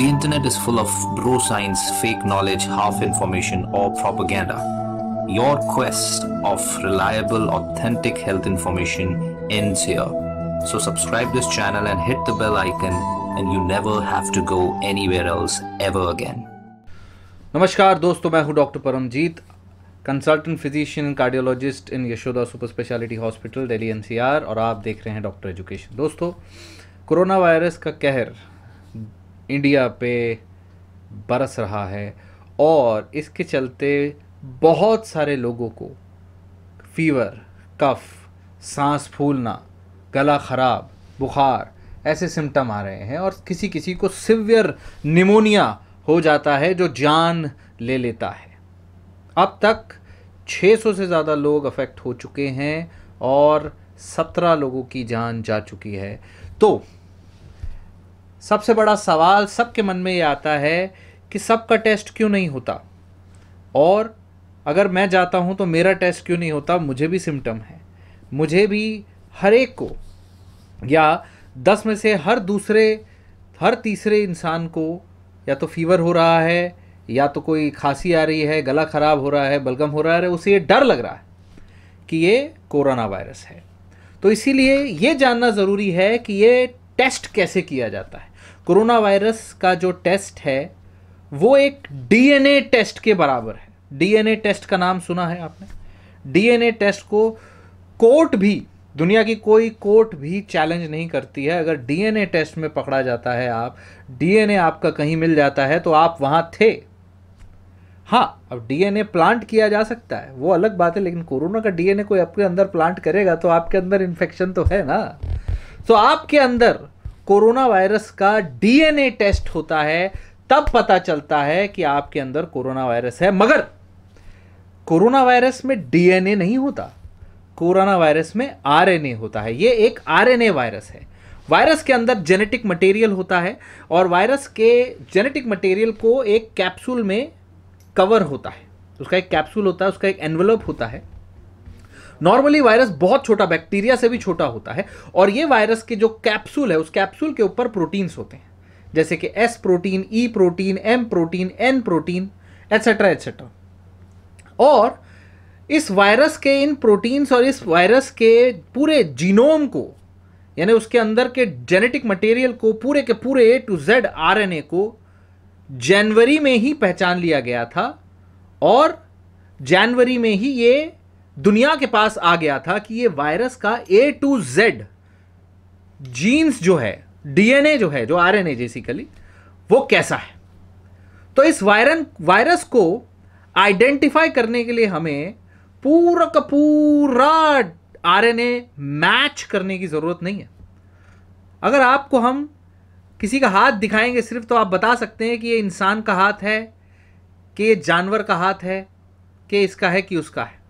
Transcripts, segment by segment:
The internet is full of bro science, fake knowledge, half information, or propaganda. Your quest of reliable, authentic health information ends here. So subscribe this channel and hit the bell icon and you never have to go anywhere else ever again. Namaskar, dosto, मैं हूं doctor Paramjeet consultant physician cardiologist in cardiologist in Yashoda Super Delhi Hospital, Delhi, NCR, and you are watching Doctor Education. Corona coronavirus ka kahir. India पे बरस रहा है और इसके चलते बहुत सारे लोगों को फीवर कफ सांस फूलना गला ख़राब बुखार ऐसे सिम्टम आ रहे हैं और किसी किसी को सिवियर निमोनिया हो जाता है जो जान ले लेता है अब तक 600 से ज़्यादा लोग अफेक्ट हो चुके हैं और 17 लोगों की जान जा चुकी है तो सबसे बड़ा सवाल सबके मन में ये आता है कि सबका टेस्ट क्यों नहीं होता और अगर मैं जाता हूँ तो मेरा टेस्ट क्यों नहीं होता मुझे भी सिम्टम है मुझे भी हर एक को या दस में से हर दूसरे हर तीसरे इंसान को या तो फीवर हो रहा है या तो कोई खांसी आ रही है गला ख़राब हो रहा है बलगम हो रहा है उसे ये डर लग रहा है कि ये कोरोना वायरस है तो इसीलिए ये जानना ज़रूरी है कि ये टेस्ट कैसे किया जाता है कोरोना वायरस का जो टेस्ट है वो एक डीएनए टेस्ट के बराबर है डीएनए टेस्ट का नाम सुना है आपने डीएनए टेस्ट को कोर्ट भी दुनिया की कोई कोर्ट भी चैलेंज नहीं करती है अगर डीएनए टेस्ट में पकड़ा जाता है आप डीएनए आपका कहीं मिल जाता है तो आप वहाँ थे हाँ अब डीएनए प्लांट किया जा सकता है वो अलग बात है लेकिन कोरोना का डीएनए कोई आपके अंदर प्लांट करेगा तो आपके अंदर इन्फेक्शन तो है ना तो आपके अंदर कोरोना वायरस का डीएनए टेस्ट होता है तब पता चलता है कि आपके अंदर कोरोना वायरस है मगर कोरोना वायरस में डीएनए नहीं होता कोरोना वायरस में आरएनए होता है ये एक आरएनए वायरस है वायरस के अंदर जेनेटिक मटेरियल होता है और वायरस के जेनेटिक मटेरियल को एक कैप्सूल में कवर होता है उसका एक कैप्सूल होता है उसका एक एनवलप होता है नॉर्मली वायरस बहुत छोटा बैक्टीरिया से भी छोटा होता है और ये वायरस के जो कैप्सूल है उस कैप्सूल के ऊपर प्रोटीन्स होते हैं जैसे कि S protein E protein M protein N protein etcetera etcetera और इस वायरस के इन प्रोटीन्स और इस वायरस के पूरे जीनोम को यानी उसके अंदर के जेनेटिक मटेरियल को पूरे के पूरे ए टू जेड आर को जनवरी में ही पहचान लिया गया था और जनवरी में ही ये दुनिया के पास आ गया था कि ये वायरस का ए टू जेड जीन्स जो है डीएनए जो है जो आरएनए बेसिकली वो कैसा है तो इस वायरन वायरस को आइडेंटिफाई करने के लिए हमें पूरा का पूरा आरएनए मैच करने की ज़रूरत नहीं है अगर आपको हम किसी का हाथ दिखाएंगे सिर्फ तो आप बता सकते हैं कि ये इंसान का हाथ है कि ये जानवर का हाथ है कि इसका है कि उसका है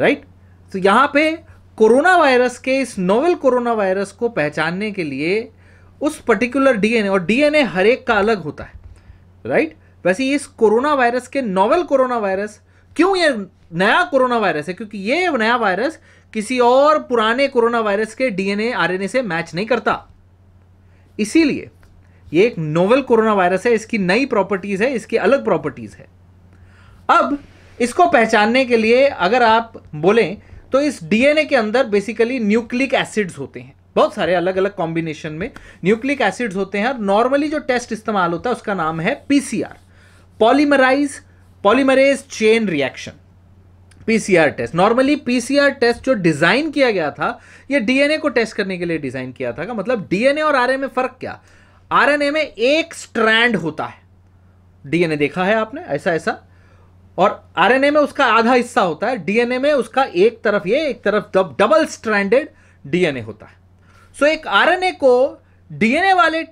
राइट तो यहाँ पे कोरोना वायरस के इस नोवेल कोरोना वायरस को पहचानने के लिए उस पर्टिकुलर डीएनए और डीएनए हर एक का अलग होता है राइट वैसे इस कोरोना वायरस के नोवेल कोरोना वायरस क्यों ये नया कोरोना वायरस है क्योंकि ये नया वायरस किसी और पुराने कोरोना वायरस के डीएनए आरएनए से मैच नहीं करता इसीलिए ये एक नोवेल कोरोना वायरस है इसकी नई प्रॉपर्टीज़ है इसकी अलग प्रॉपर्टीज़ है अब इसको पहचानने के लिए अगर आप बोलें तो इस डीएनए के अंदर बेसिकली न्यूक्लिक एसिड्स होते हैं बहुत सारे अलग अलग कॉम्बिनेशन में न्यूक्लिक एसिड्स होते हैं और नॉर्मली जो टेस्ट इस्तेमाल होता है उसका नाम है PCR polymerise polymerase chain reaction PCR test normally PCR test जो डिजाइन किया गया था ये डीएनए को टेस्ट करने के लिए डिजाइन किया था का मतलब डीएनए और आरएनए में फर्क क्या आरएनए में एक स्ट्रैंड होता है डीएनए देखा है आपने ऐसा ऐसा और आरएनए में उसका आधा हिस्सा होता है डीएनए में उसका एक तरफ ये एक तरफ डबल स्ट्रैंडेड डीएनए होता है सो so, एक आरएनए को डीएनए वाले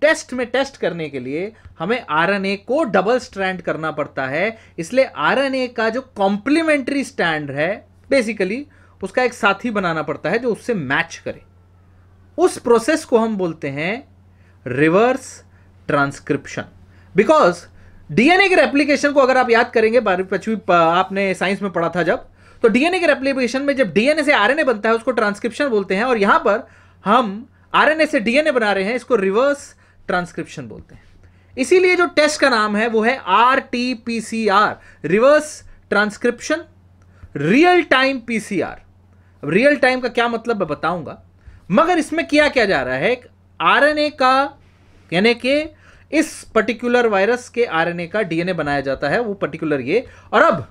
टेस्ट में टेस्ट करने के लिए हमें आरएनए को डबल स्ट्रैंड करना पड़ता है इसलिए आरएनए का जो कॉम्प्लीमेंट्री स्टैंड है बेसिकली उसका एक साथी बनाना पड़ता है जो उससे मैच करे उस प्रोसेस को हम बोलते हैं रिवर्स ट्रांसक्रिप्शन बिकॉज डीएनए के रेप्लीकेशन को अगर आप याद करेंगे बारहवीं आपने साइंस में पढ़ा था जब तो डीएनए के रेप्लीकेशन में जब डीएनए से आरएनए बनता है उसको ट्रांसक्रिप्शन बोलते हैं और यहां पर हम आरएनए से डीएनए बना रहे हैं इसको रिवर्स ट्रांसक्रिप्शन बोलते हैं इसीलिए जो टेस्ट का नाम है वो है R T P C R reverse transcription real time PCR अब रियल टाइम का क्या मतलब मैं बताऊंगा मगर इसमें किया क्या जा रहा है आरएनए का यानी कि इस पर्टिकुलर वायरस के आरएनए का डीएनए बनाया जाता है वो पर्टिकुलर ये और अब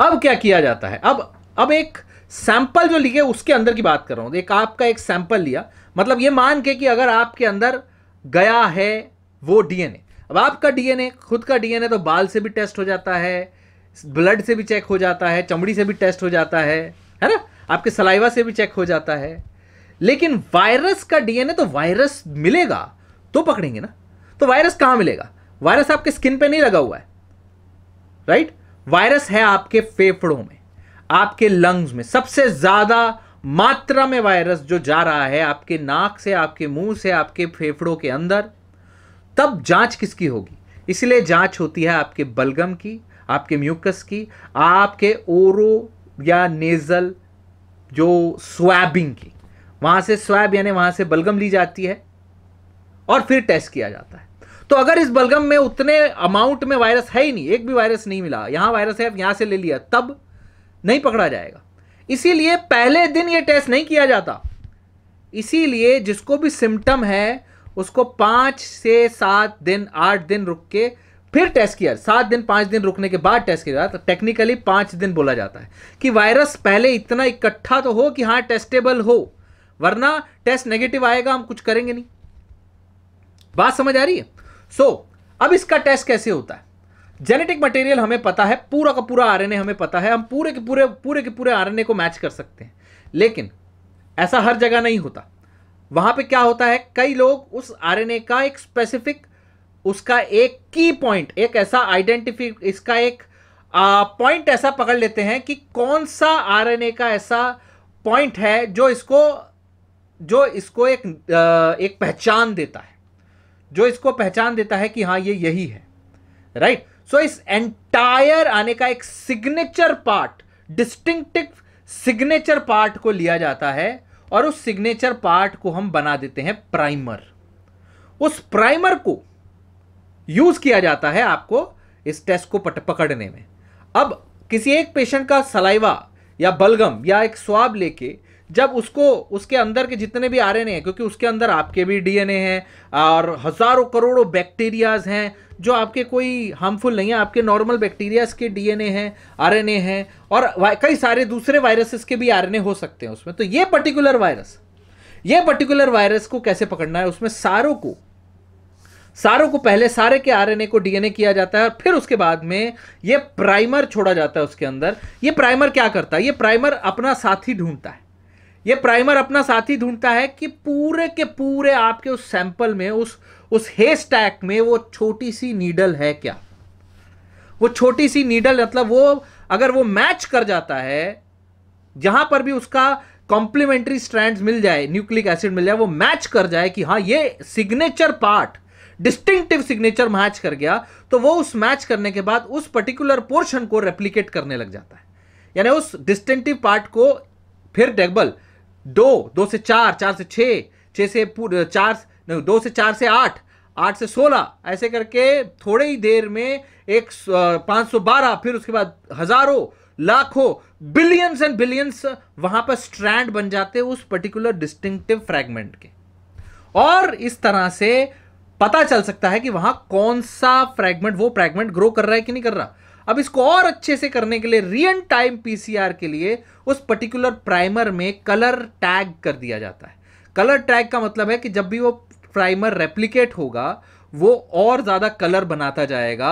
अब क्या किया जाता है अब अब एक सैंपल जो लिखे उसके अंदर की बात कर रहा हूं एक आपका एक सैंपल लिया मतलब ये मान के कि अगर आपके अंदर गया है वो डीएनए अब आपका डीएनए खुद का डीएनए तो बाल से भी टेस्ट हो जाता है ब्लड से भी चेक हो जाता है चमड़ी से भी टेस्ट हो जाता है है ना आपके सलाइवा से भी चेक हो जाता है लेकिन वायरस का डीएनए तो वायरस मिलेगा तो पकड़ेंगे ना तो वायरस कहां मिलेगा वायरस आपके स्किन पे नहीं लगा हुआ है राइट वायरस है आपके फेफड़ों में आपके लंग्स में सबसे ज्यादा मात्रा में वायरस जो जा रहा है आपके नाक से आपके मुंह से आपके फेफड़ों के अंदर तब जांच किसकी होगी इसलिए जांच होती है आपके बलगम की आपके म्यूकस की आपके ओरो या नेजल जो स्वैबिंग की वहां से स्वैब यानी वहां से बलगम ली जाती है और फिर टेस्ट किया जाता है तो अगर इस बलगम में उतने अमाउंट में वायरस है ही नहीं एक भी वायरस नहीं मिला यहाँ वायरस है यहाँ से ले लिया तब नहीं पकड़ा जाएगा इसीलिए पहले दिन ये टेस्ट नहीं किया जाता इसीलिए जिसको भी सिम्टम है उसको पाँच से सात दिन आठ दिन रुक के फिर टेस्ट किया सात दिन पाँच दिन रुकने के बाद टेस्ट किया जाता टेक्निकली पाँच दिन बोला जाता है कि वायरस पहले इतना इकट्ठा तो हो कि हाँ टेस्टेबल हो वरना टेस्ट नेगेटिव आएगा हम कुछ करेंगे नहीं बात समझ आ रही है सो so, अब इसका टेस्ट कैसे होता है जेनेटिक मटेरियल हमें पता है पूरा का पूरा आरएनए हमें पता है हम पूरे के पूरे पूरे के पूरे आरएनए को मैच कर सकते हैं लेकिन ऐसा हर जगह नहीं होता वहां पे क्या होता है कई लोग उस आरएनए का एक स्पेसिफिक उसका एक की पॉइंट एक ऐसा आइडेंटिफिक इसका एक पॉइंट ऐसा पकड़ लेते हैं कि कौन सा आर का ऐसा पॉइंट है जो इसको जो इसको एक आ, एक पहचान देता है जो इसको पहचान देता है कि हाँ ये यही है राइट right? सो so, इस एंटायर आने का एक signature part distinctive signature part को लिया जाता है और उस सिग्नेचर पार्ट को हम बना देते हैं प्राइमर उस प्राइमर को यूज किया जाता है आपको इस टेस्ट को पकड़ने में अब किसी एक पेशेंट का सलाइवा या बलगम या एक स्वाब लेके जब उसको उसके अंदर के जितने भी आर हैं क्योंकि उसके अंदर आपके भी डीएनए हैं और हज़ारों करोड़ों बैक्टीरियाज हैं जो आपके कोई हार्मफुल नहीं है आपके नॉर्मल बैक्टीरियाज के डीएनए हैं आरएनए हैं और कई सारे दूसरे वायरसेस के भी आरएनए हो सकते हैं उसमें तो ये पर्टिकुलर वायरस ये पर्टिकुलर वायरस को कैसे पकड़ना है उसमें सारों को सारों को पहले सारे के आरएनए को डीएनए किया जाता है और फिर उसके बाद में ये प्राइमर छोड़ा जाता है उसके अंदर ये प्राइमर क्या करता है ये प्राइमर अपना साथी ढूंढता है ये प्राइमर अपना साथी ढूंढता है कि पूरे के पूरे आपके उस सैंपल में उस उस हे स्टैक में वो छोटी सी नीडल है क्या वो छोटी सी नीडल मतलब वो अगर वो मैच कर जाता है जहां पर भी उसका कॉम्प्लीमेंट्री स्ट्रैंड मिल जाए न्यूक्लिक एसिड मिल जाए वो मैच कर जाए कि हाँ ये signature part distinctive signature match कर गया तो वो उस मैच करने के बाद उस पर्टिकुलर पोर्शन को रेप्लीकेट करने लग जाता है यानी उस डिस्टिंक्टिव पार्ट को फिर डेगबल दो दो से चार चार से छ छ से चार दो से चार से आठ आठ से सोलह ऐसे करके थोड़े ही देर में एक पांच सौ बारह फिर उसके बाद हज़ारों लाखों बिलियंस एंड बिलियंस वहां पर स्ट्रैंड बन जाते उस पर्टिकुलर डिस्टिंक्टिव फ्रैगमेंट के और इस तरह से पता चल सकता है कि वहां कौन सा फ्रैगमेंट वो फ्रैगमेंट ग्रो कर रहा है कि नहीं कर रहा अब इसको और अच्छे से करने के लिए रियल टाइम पीसीआर के लिए उस पर्टिकुलर प्राइमर में कलर टैग कर दिया जाता है कलर टैग का मतलब है कि जब भी वो प्राइमर रेप्लिकेट होगा वो और ज़्यादा कलर बनाता जाएगा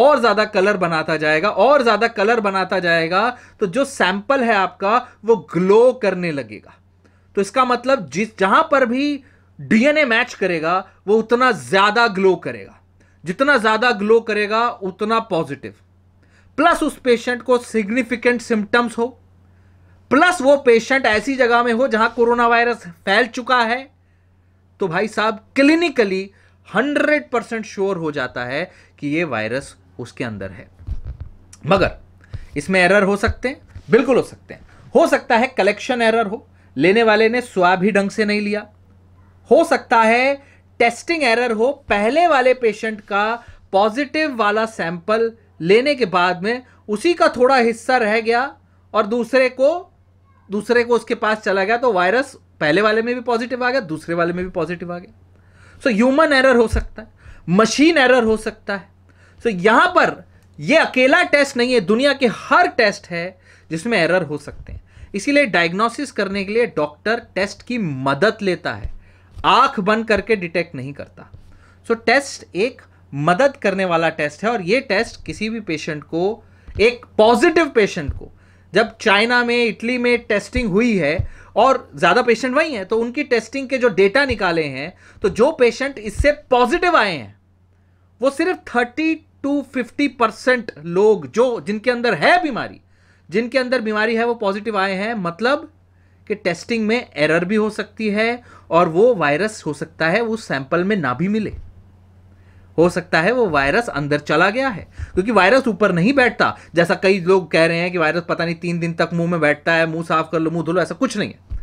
और ज़्यादा कलर बनाता जाएगा और ज़्यादा कलर बनाता जाएगा तो जो सैंपल है आपका वो ग्लो करने लगेगा तो इसका मतलब जिस जहाँ पर भी डीएनए मैच करेगा वो उतना ज़्यादा ग्लो करेगा जितना ज़्यादा ग्लो करेगा उतना पॉजिटिव प्लस उस पेशेंट को सिग्निफिकेंट सिम्टम्स हो प्लस वो पेशेंट ऐसी जगह में हो जहां कोरोना वायरस फैल चुका है तो भाई साहब क्लिनिकली हंड्रेड परसेंट श्योर हो जाता है कि ये वायरस उसके अंदर है मगर इसमें एरर हो सकते हैं बिल्कुल हो सकते हैं हो सकता है कलेक्शन एरर हो लेने वाले ने स्वाब ही ढंग से नहीं लिया हो सकता है टेस्टिंग एरर हो पहले वाले पेशेंट का पॉजिटिव वाला सैंपल लेने के बाद में उसी का थोड़ा हिस्सा रह गया और दूसरे को दूसरे को उसके पास चला गया तो वायरस पहले वाले में भी पॉजिटिव आ गया दूसरे वाले में भी पॉजिटिव आ गया सो ह्यूमन एरर हो सकता है मशीन एरर हो सकता है सो so, यहां पर यह अकेला टेस्ट नहीं है दुनिया के हर टेस्ट है जिसमें एरर हो सकते हैं इसीलिए डायग्नोसिस करने के लिए डॉक्टर टेस्ट की मदद लेता है आंख बंद करके डिटेक्ट नहीं करता सो so, टेस्ट एक मदद करने वाला टेस्ट है और ये टेस्ट किसी भी पेशेंट को एक पॉजिटिव पेशेंट को जब चाइना में इटली में टेस्टिंग हुई है और ज़्यादा पेशेंट वही हैं तो उनकी टेस्टिंग के जो डेटा निकाले हैं तो जो पेशेंट इससे पॉजिटिव आए हैं वो सिर्फ थर्टी टू फिफ्टी परसेंट लोग जो जिनके अंदर है बीमारी जिनके अंदर बीमारी है वो पॉजिटिव आए हैं मतलब कि टेस्टिंग में एरर भी हो सकती है और वो वायरस हो सकता है उस सैंपल में ना भी मिले हो सकता है वो वायरस अंदर चला गया है क्योंकि वायरस ऊपर नहीं बैठता जैसा कई लोग कह रहे हैं कि वायरस पता नहीं तीन दिन तक मुंह में बैठता है मुंह साफ कर लो मुंह धो लो ऐसा कुछ नहीं है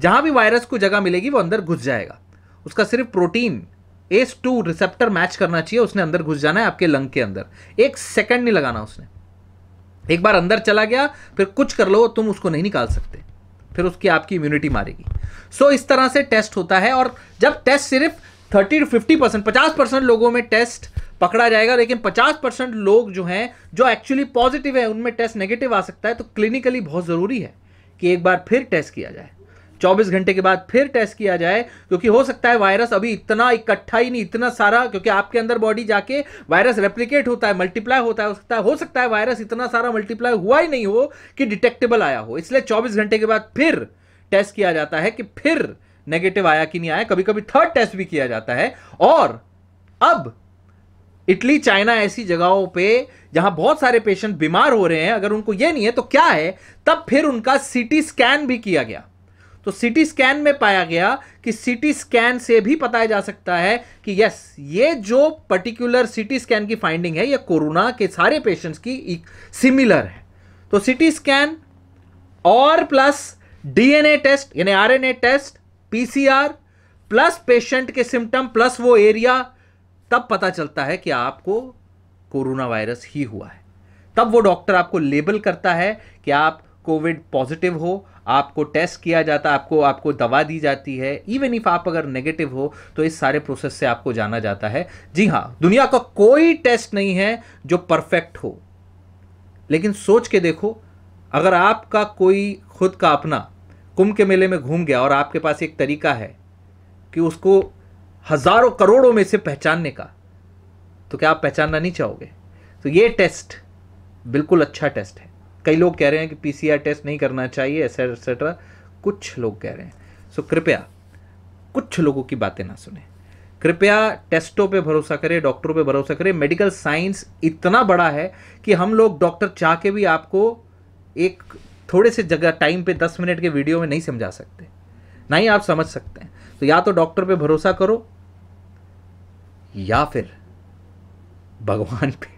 जहां भी वायरस को जगह मिलेगी वो अंदर घुस जाएगा उसका सिर्फ protein S two receptor match करना चाहिए उसने अंदर घुस जाना है आपके लंग के अंदर एक सेकेंड नहीं लगाना उसने एक बार अंदर चला गया फिर कुछ कर लो तुम उसको नहीं निकाल सकते फिर उसकी आपकी इम्यूनिटी मारेगी सो so, इस तरह से टेस्ट होता है और जब टेस्ट सिर्फ थर्टी टू फिफ्टी परसेंट पचास परसेंट लोगों में टेस्ट पकड़ा जाएगा लेकिन पचास परसेंट लोग जो हैं जो एक्चुअली पॉजिटिव है उनमें टेस्ट नेगेटिव आ सकता है तो क्लिनिकली बहुत ज़रूरी है कि एक बार फिर टेस्ट किया जाए 24 घंटे के बाद फिर टेस्ट किया जाए क्योंकि हो सकता है वायरस अभी इतना इकट्ठा ही नहीं इतना सारा क्योंकि आपके अंदर बॉडी जाके वायरस रेप्लिकेट होता है मल्टीप्लाई होता है हो सकता है हो सकता है वायरस इतना सारा मल्टीप्लाई हुआ ही नहीं हो कि डिटेक्टेबल आया हो इसलिए 24 घंटे के बाद फिर टेस्ट किया जाता है कि फिर नेगेटिव आया कि नहीं आया कभी कभी थर्ड टेस्ट भी किया जाता है और अब इटली चाइना ऐसी जगहों पे जहां बहुत सारे पेशेंट बीमार हो रहे हैं अगर उनको ये नहीं है तो क्या है तब फिर उनका सीटी स्कैन भी किया गया तो सीटी स्कैन में पाया गया कि सीटी स्कैन से भी बताया जा सकता है कि यस ये जो पर्टिकुलर सीटी स्कैन की फाइंडिंग है ये कोरोना के सारे पेशेंट्स की सिमिलर है तो सीटी स्कैन और प्लस डीएनए टेस्ट यानी RNA test PCR plus patient के सिम्टम प्लस वो एरिया तब पता चलता है कि आपको कोरोना वायरस ही हुआ है तब वो डॉक्टर आपको लेबल करता है कि आप कोविड पॉजिटिव हो आपको टेस्ट किया जाता आपको आपको दवा दी जाती है इवन इफ आप अगर नेगेटिव हो तो इस सारे प्रोसेस से आपको जाना जाता है जी हाँ दुनिया का कोई टेस्ट नहीं है जो परफेक्ट हो लेकिन सोच के देखो अगर आपका कोई खुद का अपना कुंभ के मेले में घूम गया और आपके पास एक तरीका है कि उसको हजारों करोड़ों में से पहचानने का तो क्या आप पहचानना नहीं चाहोगे तो ये टेस्ट बिल्कुल अच्छा टेस्ट है कई लोग कह रहे हैं कि पीसीआर टेस्ट नहीं करना चाहिए एसेट्रा एसेट्रा कुछ लोग कह रहे हैं सो कृपया कुछ लोगों की बातें ना सुने कृपया टेस्टों पे भरोसा करें डॉक्टरों पे भरोसा करें मेडिकल साइंस इतना बड़ा है कि हम लोग डॉक्टर चाह के भी आपको एक थोड़े से जगह टाइम पे दस मिनट के वीडियो में नहीं समझा सकते ना ही आप समझ सकते हैं तो या तो डॉक्टर पे भरोसा करो या फिर भगवान पे